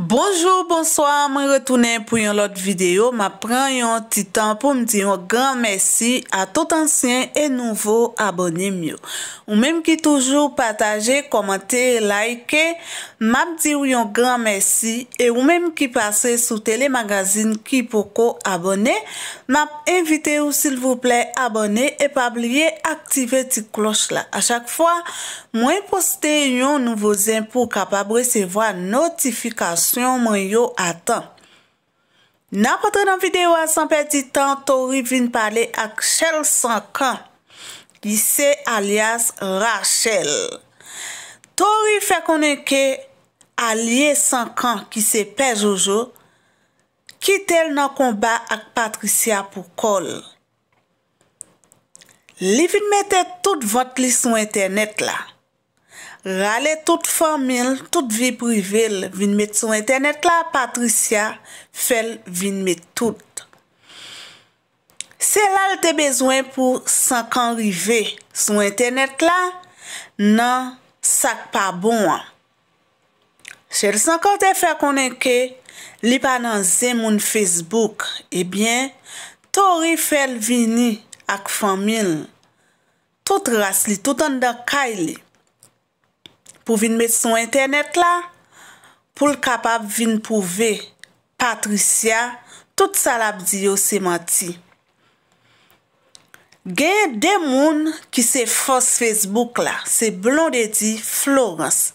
Bonjour, bonsoir, mwen retounen pou yon lot videyo. Ma pren yon titan pou mdi yon gran mersi a tout ansyen e nouvo abonye myo. Ou menm ki toujou pataje, komante, like, map di yon gran mersi e ou menm ki pase sou telemagazine ki pou ko abonye, map invite ou sil vouple abonye e pa bliye aktive ti kloch la. A chak fwa, mwen poste yon nouvo zin pou kapab resevo a notifikasyon. Mwen yo atan Nan patre nan videwa san pe di tan Tori vin pale ak Chelle Sankan Ki se alias Rachel Tori fe konen ke Alie Sankan ki se pe Jojo Ki tel nan komba ak Patricia Poukol Li vin mette tout vot lis mwen internet la Rale tout fomil, tout vibrivil vinmet sou internet la, Patricia fel vinmet tout. Se lal te bezwen pou sankan rive sou internet la, nan sak pa bon an. Se l sankan te fe konenke li pa nan zem moun Facebook, ebyen, eh tori fel vini ak fomil. Tout ras li, tout an da kay li. pou vin met son internet la, pou l kapap vin pou ve, Patricia, tout salap di yo se mati. Gen den moun ki se fos Facebook la, se blon de di Florence.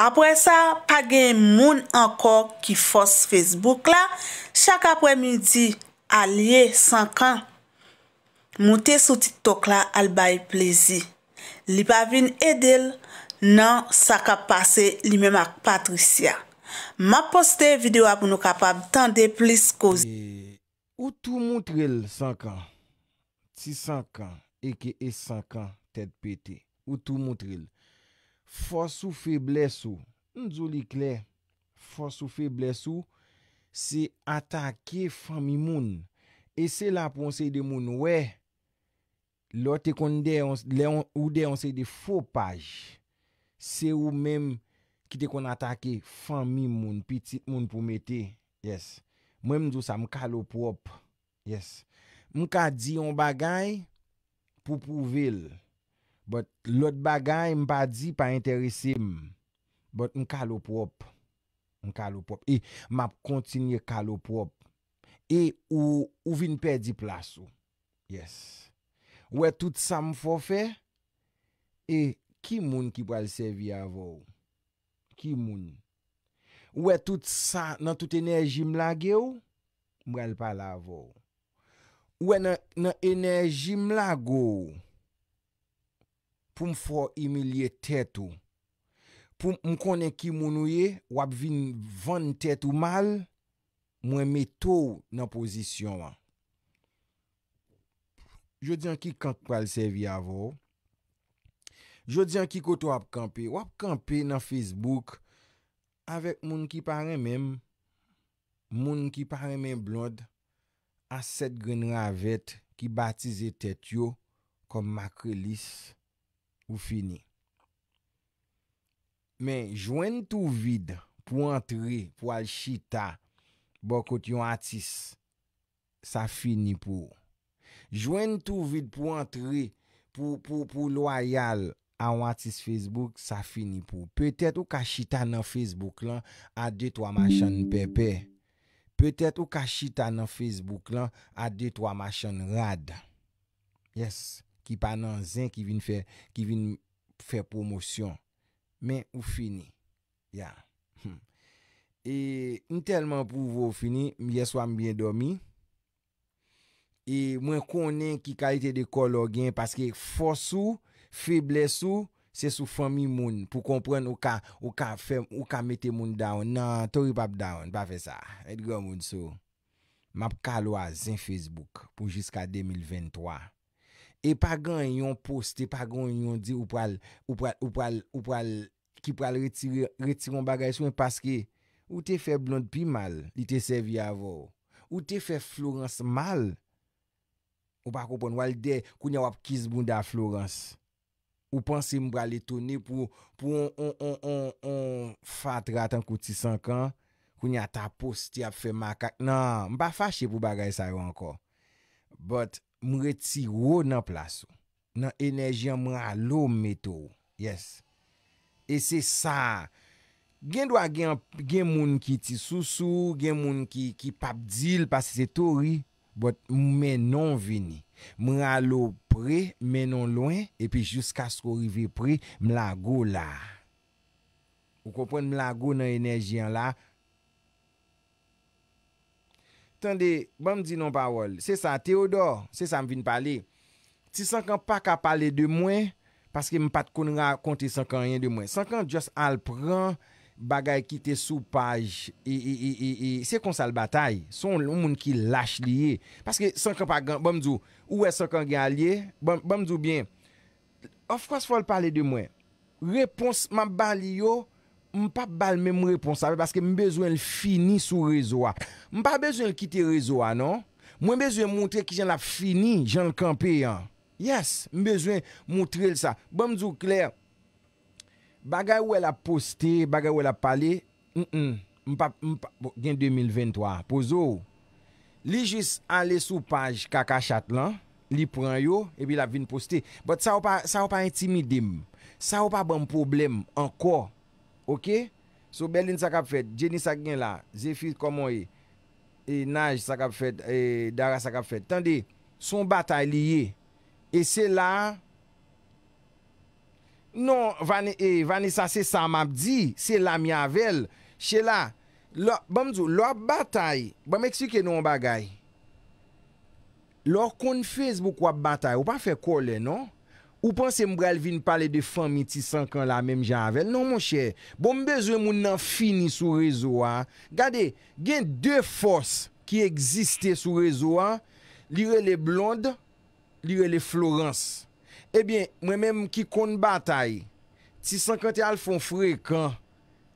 Apre sa, pa gen moun anko ki fos Facebook la, chak apwe midi, a liye sankan. Moute sou titok la al baye plezi. Li pa vin edel, Nan, sa ka pase li men ak Patricia. Ma poste videwa pou nou kapab tan de plis kozi. E, ou tou moutril sankan. Ti sankan, eke e sankan, tet pete. Ou tou moutril. Fosou feble sou. Ndjou li kle. Fosou feble sou. Se atake fami moun. E se la ponse de moun we. Lote kon de ou de yon se de fopaj. Se ou men, kite kon atake, fami moun, pitit moun pou meti. Yes. Mwen mdou sa m kalop wop. Yes. M ka di yon bagay pou pouvel. But lot bagay m pa di pa enterese m. But m kalop wop. M kalop wop. E, m ap kontinye kalop wop. E, ou vin perdi plaso. Yes. Ouwe tout sa m fofe. E, ouwe tout sa m fofe. Ki moun ki pou al sevi avou? Ki moun? Ouwe tout sa nan tout enerji mla ge ou? Mwen pal avou. Ouwe nan enerji mla go? Pou mfo imilye tetou. Pou mkone ki moun ouye, wap vin van tetou mal, mwen metou nan pozisyon an. Je diyan ki kak pou al sevi avou? Jodi an ki koto wap kampe, wap kampe nan Facebook avek moun ki paremen, moun ki paremen blod aset gen ravet ki batize tet yo kom makrelis ou fini. Men, jwen tou vid pou antre pou alchita bokot yon atis, sa fini pou. Jwen tou vid pou antre pou loyal Anwati se Facebook, sa fini pou. Petet ou ka chita nan Facebook lan, a dee to a machan pepe. Petet ou ka chita nan Facebook lan, a dee to a machan rad. Yes. Ki pa nan zin ki vin fè, ki vin fè promosyon. Men ou fini. Ya. Hmm. E, n telman pou vou fini, m jeswa m byen domi. E, mwen konen ki kalite de kologyen, paske fosou, Feble sou, se sou fami moun pou kompren ou ka mette moun down. Nan, tori pap down, pa fe sa. Edi gwa moun sou. Map kalwa zin Facebook pou jiska 2023. E pa gan yon poste, pa gan yon di ou pral, ou pral, ou pral, ou pral, ki pral reti moun bagay sou. Ou te fe blonde pi mal, li te sevi avou. Ou te fe Florence mal, ou pa kompren walde koun yawap kiz bunda Florence. Ou panse mbra li toni pou pou on, on, on, on, fat ratan kouti sankan. Koun yata posti ap fe makak. Nan, mba fache pou bagay sa yon anko. But mre ti wou nan plasu. Nan enerjian mra lo metou. Yes. E se sa. Gen dwa gen moun ki ti sou sou. Gen moun ki pap dil pasi se tori. Yes. Bout mwenon vini, mwen alo pre, mwenon loin, epi jiska sko rive pre, mwen la go la. Ou kompwen mwen la go nan enerjian la. Tande, ba mdi non pa wol, se sa, Theodore, se sa mwen vini pale, ti sankan pa ka pale de mwen, paske mwen pat kon raconte sankan yon de mwen, sankan just al pran, bagay ki te sou paj, e, e, e, se kon sa l batay, son loun moun ki lache liye, paske sankan pa gang, bomdou, ouwe sankan gang liye, bomdou bien, ofkos fol pale de mwen, repons ma bali yo, mwen pa bal men mwen repons ave, paske mwen bezwen l fini sou rezoa, mwen pa bezwen l kite rezoa, non, mwen bezwen mwontre ki jen la fini, jen l kampe yan, yes, mwen bezwen mwontre l sa, bomdou kler, Bagay wè la poste, bagay wè la pale, mpap bon, gen 2023. Po zo, li jis ale sou page Kakachat lan, li pran yo, ebi la vin poste. But sa wè pa intimidim, sa wè pa ban problem anko, ok? So Berlin sakap fet, Jeni sakgen la, Zefil komon e, e Naj sakap fet, e Dara sakap fet. Tande, son batay li ye, e se la... Non, Vanessa, se sa m ap di, se la mi avel. Che la, lor batay, lor konfez bo kwa batay, ou pa fe kole, non? Ou pan se m brel vi n pale de fami ti sankan la menm jan avel? Non, mon chè, bon m bezwe moun nan fini sou rezo a. Gade, gen de fos ki egziste sou rezo a, li re le blonde, li re le florence. Ebyen, mwen mèm ki kon batay, si sankantè al fon frek an,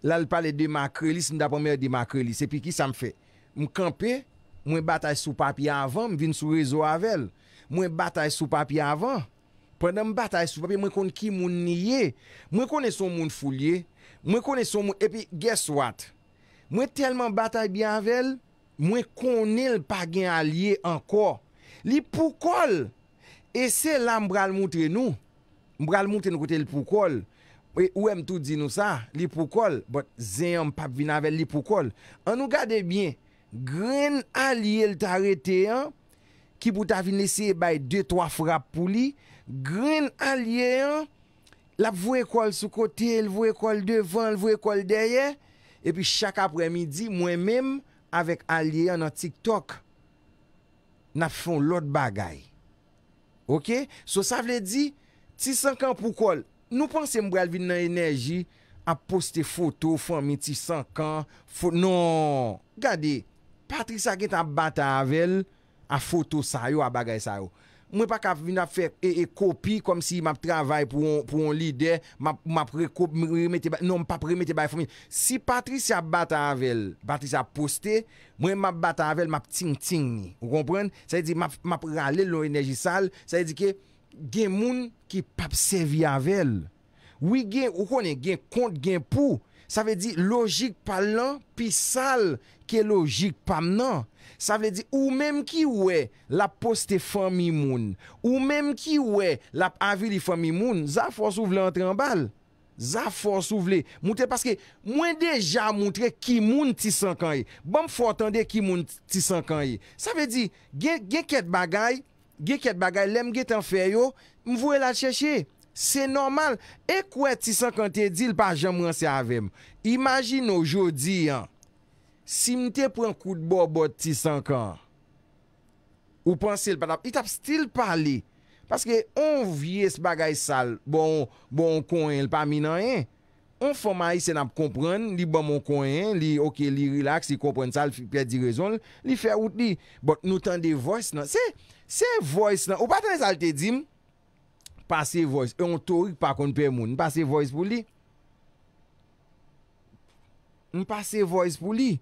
lal pale demakrelis, mwen dapon mè demakrelis, epi ki sa m fè? Mwen kampe, mwen batay sou papi avan, mwen vin sou rezo avel, mwen batay sou papi avan, pren nan mwen batay sou papi, mwen kon ki moun niye, mwen konè e son moun foulye, mwen konè e son moun, epi guess what? Mwen telman batay bi avel, mwen konè lpa gen alye ankor. Li pou kol! E se la mbral moutre nou, mbral moutre nou kote l'ipoukol. E ou em tout di nou sa, l'ipoukol, bot zen yon pap vinavel l'ipoukol. An nou gade bien, gren a liye l'tarete yon, ki bouta vini se baye 2-3 frap pou li. Gren a liye yon, la vwe kol sou kote, l vwe kol devan, l vwe kol deye. E pi chak apre midi, mwen menm avek a liye yon nan tik tok, na fon lot bagay. Ok, so sa vle di, ti sankan pou kol, nou panse mbou alvi nan enerji a poste foto fon mi ti sankan, non, gade, Patrice akit a bata avel a foto sa yo a bagay sa yo. Mwen pa kap vina fè e, e kopi kom si map travay pou on lider, map remete bay non, fomine. Si Patricia bat anvel, Patricia poste, mwen map bat anvel, map ting ting ni. Ou konpren? Sa yi di map ralè lò enerji sal, sa yi di ki gen moun ki pap sevi anvel. Ou konen gen kont gen pou, Sa ve di logik palan pi sal ke logik pam nan. Sa ve di ou menm ki we la poste fami moun. Ou menm ki we la avi li fami moun. Za fos ou vle antre an bal. Za fos ou vle. Mwen deja moun tre ki moun ti sankanyi. Bon fwotande ki moun ti sankanyi. Sa ve di gen ket bagay, gen ket bagay, lem gen tan feyo, mvwe la cheshe. Se normal, e kwe ti sankan te di l pa jamran se avem. Imagine ojodi an, si mte pren kout bo bot ti sankan, ou panse l patap, it ap stil pali. Paske on vie se bagay sal, bon konen l pa minan en, on foma y se nap kompran, li bon mon konen, li okey, li relax, li kompran sal, piye di rezon, li fe out li, bot nou tan de voice nan. Se, se voice nan, ou patan se al te di m, pasey voice, e yon torik pa kon pe moun pasey voice pou li m pasey voice pou li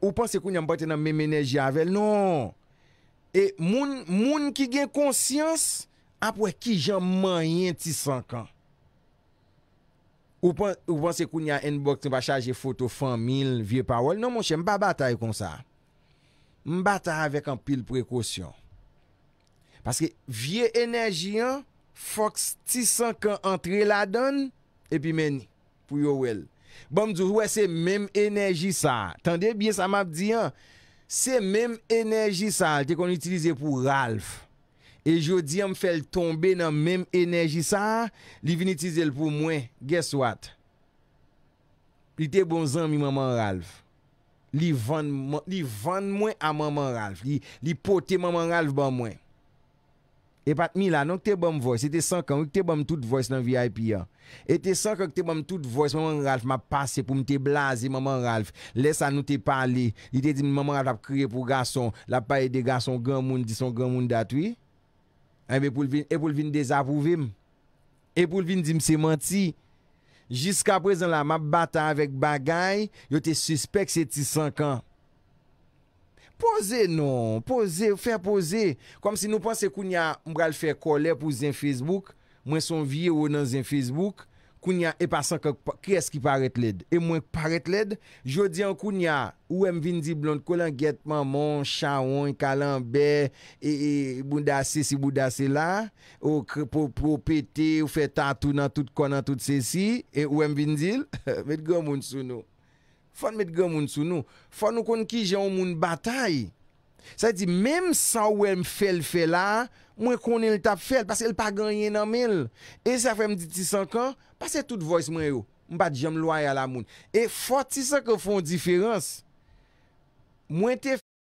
ou pan se koun yon bote nan mè mène jiavel, non e moun ki gen konsyans apwe ki jan man yon ti sankan ou pan se koun yon enbok ti ba chaje foto famil, vie parol, non monshe m ba batay kon sa m batay avek an pil prekosyon Paske vie enerji an, foks ti sankan antre la don, epi meni pou yo wel. Bon mdou, wè se mem enerji sa. Tande, biye sa map di an, se mem enerji sa, te kon n'utilize pou Ralph. E jodi an m fèl tombe nan mem enerji sa, li vin itize l pou mwen. Guess what? Li te bon zan mi maman Ralph. Li van mwen a maman Ralph. Li pote maman Ralph ban mwen. E pat mi la, nou ki te bom voice, e te sankan, ou ki te bom tout voice nan VIP ya. E te sankan ki te bom tout voice, maman Ralph ma pase pou mte blaze, maman Ralph. Lese a nou te pale, li te di maman Ralph ap kre pou gason, la pale de gason, gaman moun, dison gaman moun datwi. Eh e pou lvin dezavou vim. E pou lvin di mse manti. Jiska prezen la, ma bata avek bagay, yo te suspek se ti sankan. Poze non, poze, fèr poze, kom si nou panse kounya mbra l fèr kole pou zin Facebook, mwen son vie ou nan zin Facebook, kounya e pasan ke kres ki paret led, e mwen paret led, jodi an kounya ou mvindil blonde kolan get mamon, chawon, kalan, be, e bunda se si bunda se la, ou propete ou fè tatou nan tout konan tout se si, e ou mvindil, met gomoun sou nou. Fon met gen moun sou nou. Fon nou kon ki jan moun batay. Sa yi di, mèm sa wè m fèl fèl a, mwen kon el tap fèl, pasè el pa ganyen nan mèl. E sa fèm di ti sankan, pasè tout voice mwen yo. Mbat jan m louay a la moun. E fò ti sankan fon diferans. Mwen te fèl.